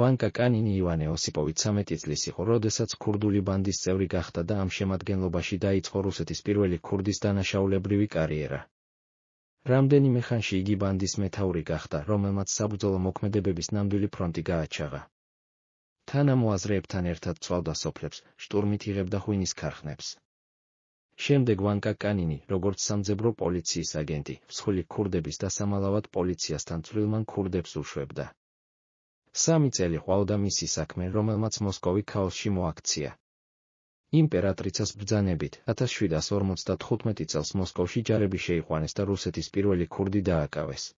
ბანკა კანინი ივანე ოსიპოვი 13 წლის იყო, როდესაც ქურდული ბანდის წევრი გახდა და ამ შემადგენლობაში დაიწყო რუსეთის პირველი ქურდის დანაშაულებრივი კარიერა. რამდენიმე ხანში იგი ბანდის მეთაური გახდა, რომელმაც საბრძოლო მოქმედებების ნამდვილი ფრონტი გააჩაღა. თანამოაზრეებთან ერთად წვალდა სოფლებს, შტურმით იღებდა ხუინის ქარხნებს. შემდეგ ვანკა კანინი, როგორც სამძებრო პოლიციის აგენტი, მსხვილი ქურდების და სამალავად პოლიციასთან წვრილმან ქურდებს უშვებდა. სამი წელი ყავდა მისი საქმე, რომელმაც მოსკოვი ქაოსში მოაქცია. იმპერატრიცას ბრძანებით 1755 წელს მოსკოვში ჯარები შეიყვანეს და რუსეთის პირველი ქურდი დააკავეს.